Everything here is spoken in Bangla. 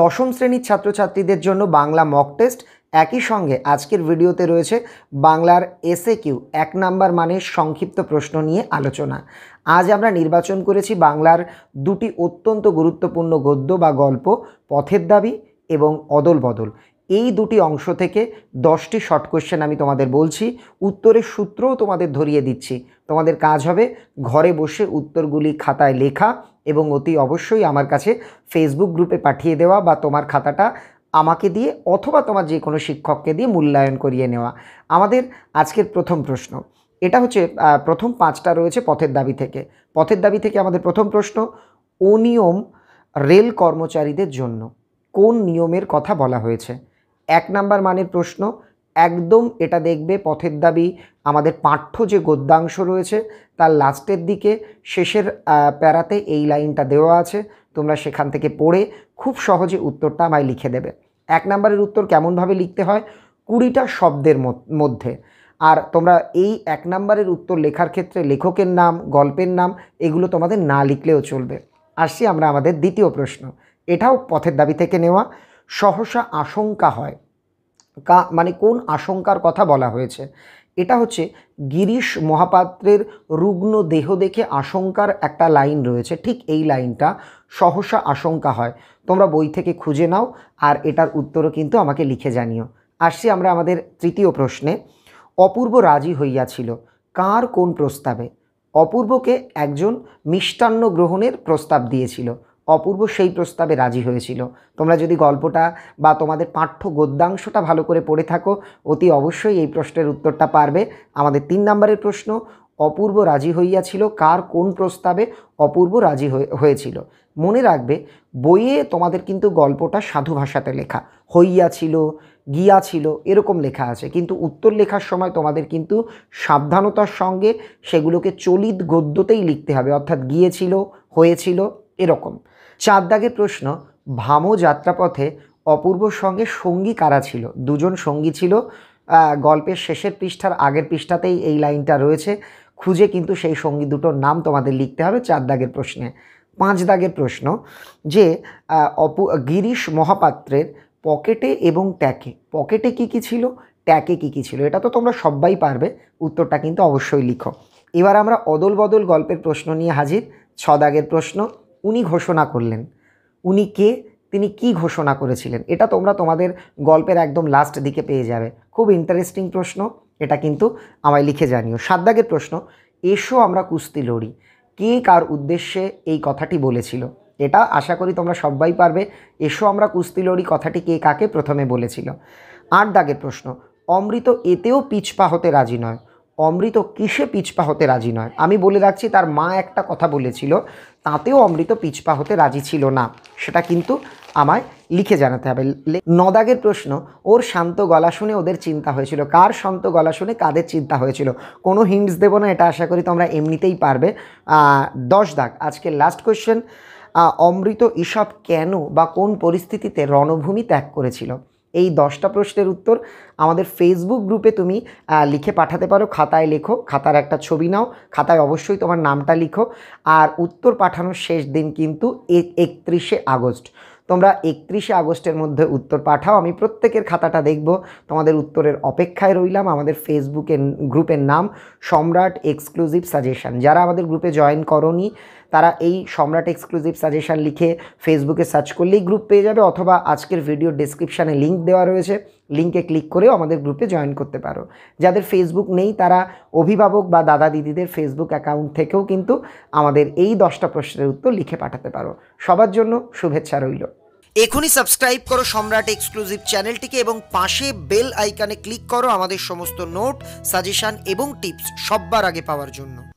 দশম শ্রেণীর ছাত্রছাত্রীদের জন্য বাংলা মক টেস্ট একই সঙ্গে আজকের ভিডিওতে রয়েছে বাংলার এসএ কিউ এক নাম্বার মানে সংক্ষিপ্ত প্রশ্ন নিয়ে আলোচনা আজ আমরা নির্বাচন করেছি বাংলার দুটি অত্যন্ত গুরুত্বপূর্ণ গদ্য বা গল্প পথের দাবি এবং অদল বদল এই দুটি অংশ থেকে দশটি শর্ট কোয়েশ্চেন আমি তোমাদের বলছি উত্তরের সূত্রও তোমাদের ধরিয়ে দিচ্ছি তোমাদের কাজ হবে ঘরে বসে উত্তরগুলি খাতায় লেখা এবং অতি অবশ্যই আমার কাছে ফেসবুক গ্রুপে পাঠিয়ে দেওয়া বা তোমার খাতাটা আমাকে দিয়ে অথবা তোমার যে কোনো শিক্ষককে দিয়ে মূল্যায়ন করিয়ে নেওয়া আমাদের আজকের প্রথম প্রশ্ন এটা হচ্ছে প্রথম পাঁচটা রয়েছে পথের দাবি থেকে পথের দাবি থেকে আমাদের প্রথম প্রশ্ন অনিয়ম রেল কর্মচারীদের জন্য কোন নিয়মের কথা বলা হয়েছে এক নাম্বার মানের প্রশ্ন একদম এটা দেখবে পথের দাবি আমাদের পাঠ্য যে গদ্যাংশ রয়েছে তার লাস্টের দিকে শেষের প্যারাতে এই লাইনটা দেওয়া আছে তোমরা সেখান থেকে পড়ে খুব সহজে উত্তরটা আমায় লিখে দেবে এক নম্বরের উত্তর কেমনভাবে লিখতে হয় কুড়িটা শব্দের মধ্যে আর তোমরা এই এক নম্বরের উত্তর লেখার ক্ষেত্রে লেখকের নাম গল্পের নাম এগুলো তোমাদের না লিখলেও চলবে আসছি আমরা আমাদের দ্বিতীয় প্রশ্ন এটাও পথের দাবি থেকে নেওয়া সহসা আশঙ্কা হয় কা মানে কোন আশঙ্কার কথা বলা হয়েছে এটা হচ্ছে গিরিশ মহাপাত্রের রুগ্ন দেহ দেখে আশঙ্কার একটা লাইন রয়েছে ঠিক এই লাইনটা সহসা আশঙ্কা হয় তোমরা বই থেকে খুঁজে নাও আর এটার উত্তরও কিন্তু আমাকে লিখে জানিও আসছি আমরা আমাদের তৃতীয় প্রশ্নে অপূর্ব রাজি হইয়াছিল কার কোন প্রস্তাবে অপূর্বকে একজন মিষ্টান্ন গ্রহণের প্রস্তাব দিয়েছিল অপূর্ব সেই প্রস্তাবে রাজি হয়েছিল তোমরা যদি গল্পটা বা তোমাদের পাঠ্য গদ্যাংশটা ভালো করে পড়ে থাকো অতি অবশ্যই এই প্রশ্নের উত্তরটা পারবে আমাদের তিন নম্বরের প্রশ্ন অপূর্ব রাজি হইয়াছিল কার কোন প্রস্তাবে অপূর্ব রাজি হয়েছিল মনে রাখবে বইয়ে তোমাদের কিন্তু গল্পটা সাধু ভাষাতে লেখা হইয়াছিল গিয়াছিল এরকম লেখা আছে কিন্তু উত্তর লেখার সময় তোমাদের কিন্তু সাবধানতার সঙ্গে সেগুলোকে চলিত গদ্যতেই লিখতে হবে অর্থাৎ গিয়েছিল হয়েছিল এরকম চার দাগে প্রশ্ন ভামো যাত্রাপথে অপূর্বর সঙ্গে সঙ্গী কারা ছিল দুজন সঙ্গী ছিল গল্পের শেষের পৃষ্ঠার আগের পৃষ্ঠাতেই এই লাইনটা রয়েছে খুঁজে কিন্তু সেই সঙ্গী দুটোর নাম তোমাদের লিখতে হবে চার দাগের প্রশ্নে পাঁচ দাগের প্রশ্ন যে অপু গিরিশ মহাপাত্রের পকেটে এবং ট্যাকে পকেটে কি কি ছিল ট্যাকে কি কি ছিল এটা তো তোমরা সবাই পারবে উত্তরটা কিন্তু অবশ্যই লিখো এবার আমরা অদল বদল গল্পের প্রশ্ন নিয়ে হাজির ছ দাগের প্রশ্ন উনি ঘোষণা করলেন উনি কে তিনি কি ঘোষণা করেছিলেন এটা তোমরা তোমাদের গল্পের একদম লাস্ট দিকে পেয়ে যাবে খুব ইন্টারেস্টিং প্রশ্ন এটা কিন্তু আমায় লিখে জানিও সাত দাগের প্রশ্ন এসো আমরা কুস্তি লড়ি কে কার উদ্দেশ্যে এই কথাটি বলেছিল এটা আশা করি তোমরা সবাই পারবে এসো আমরা কুস্তি লড়ি কথাটি কে কাকে প্রথমে বলেছিল আট দাগের প্রশ্ন অমৃত এতেও পিছপা হতে রাজি নয় অমৃত কিসে পিছপা হতে রাজি নয় আমি বলে রাখছি তার মা একটা কথা বলেছিল তাতেও অমৃত পিছপা হতে রাজি ছিল না সেটা কিন্তু আমায় লিখে জানাতে হবে নদাগের প্রশ্ন ওর শান্ত গলা শুনে ওদের চিন্তা হয়েছিল কার শান্ত গলা শুনে কাদের চিন্তা হয়েছিল কোনো হিন্টস দেবো না এটা আশা করি তোমরা এমনিতেই পারবে দশ দাগ আজকে লাস্ট কোয়েশ্চেন অমৃত ইসব কেন বা কোন পরিস্থিতিতে রণভূমি ত্যাগ করেছিল এই দশটা প্রশ্নের উত্তর আমাদের ফেসবুক গ্রুপে তুমি লিখে পাঠাতে পারো খাতায় লেখো খাতার একটা ছবি নাও খাতায় অবশ্যই তোমার নামটা লিখো আর উত্তর পাঠানোর শেষ দিন কিন্তু একত্রিশে আগস্ট তোমরা একত্রিশে আগস্টের মধ্যে উত্তর পাঠাও আমি প্রত্যেকের খাতাটা দেখব তোমাদের উত্তরের অপেক্ষায় রইলাম আমাদের ফেসবুকের গ্রুপের নাম সম্রাট এক্সক্লুসিভ সাজেশান যারা আমাদের গ্রুপে জয়েন করনি তারা এই সম্রাট এক্সক্লুসিভ সাজেশান লিখে ফেসবুকে সার্চ করলেই গ্রুপ পেয়ে যাবে অথবা আজকের ভিডিও ডিসক্রিপশানে লিঙ্ক দেওয়া রয়েছে লিঙ্কে ক্লিক করেও আমাদের গ্রুপে জয়েন করতে পারো যাদের ফেসবুক নেই তারা অভিভাবক বা দাদা দিদিদের ফেসবুক অ্যাকাউন্ট থেকেও কিন্তু আমাদের এই দশটা প্রশ্নের উত্তর লিখে পাঠাতে পারো সবার জন্য শুভেচ্ছা রইল এখনই সাবস্ক্রাইব করো সম্রাট এক্সক্লুসিভ চ্যানেলটিকে এবং পাশে বেল আইকানে ক্লিক করো আমাদের সমস্ত নোট সাজেশান এবং টিপস সব্বার আগে পাওয়ার জন্য